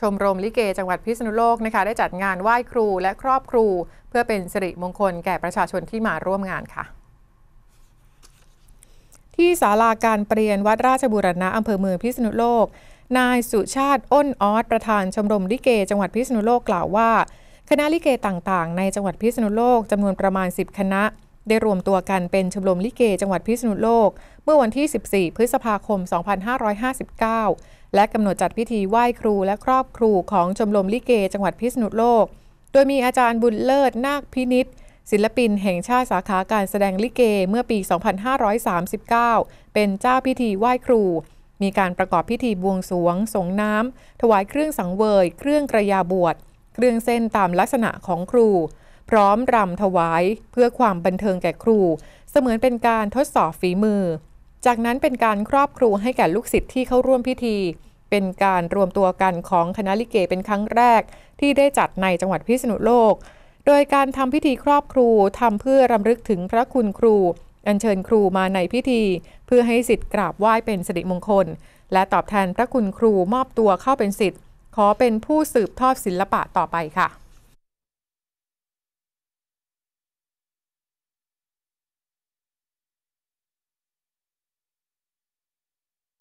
ชมรมลิเกจังหวัดพิษณุโลกนะคะได้จัดงานไหว้ครูและครอบครู เพื่อเป็นสิริมงคลแก่ประชาชนที่มาร่วมงานค่ะ ที่ศาลาการเปลี่ยน วัดราชบุรณะ อำเภอเมืองพิษณุโลก นายสุชาติ อ้นออสประธานชมรมลิเกจังหวัดพิษณุโลกกล่าวว่า คณะลิเกต่าง ๆ ในจังหวัดพิษณุโลกจำนวนประมาณ 10 คณะได้รวมตัวกันเป็นชมรมลิเก จังหวัดพิษณุโลก เมื่อวันที่ 14 พฤษภาคม 2559 และกำหนดจัดพิธีไหว้ครูและครอบครูของชมรมลิเกจังหวัดพิษณุโลก โดยมีอาจารย์บุญเลิศนาคพินิษศิลปินแห่งชาติสาขาการแสดงลิเกเมื่อปี 2539 เป็นเจ้าพิธีไหว้ครู มีการประกอบพิธีบวงสวงสงน้ำถวายเครื่องสังเวย เครื่องกระยาบวช เครื่องเส้นตามลักษณะของครูพร้อมรำถวายเพื่อความบันเทิงแก่ครู เสมือนเป็นการทดสอบฝีมือ จากนั้นเป็นการครอบครูให้แก่ลูกศิษย์ที่เข้าร่วมพิธี เป็นการรวมตัวกันของคณะลิเกเป็นครั้งแรกที่ได้จัดในจังหวัดพิษณุโลก โดยการทำพิธีครอบครูทำเพื่อรำลึกถึงพระคุณครู อัญเชิญครูมาในพิธี เพื่อให้สิทธิ์กราบไหว้เป็นสิริมงคล และตอบแทนพระคุณครูมอบตัวเข้าเป็นสิทธิ์ขอเป็นผู้สืบทอดศิลปะต่อไปค่ะ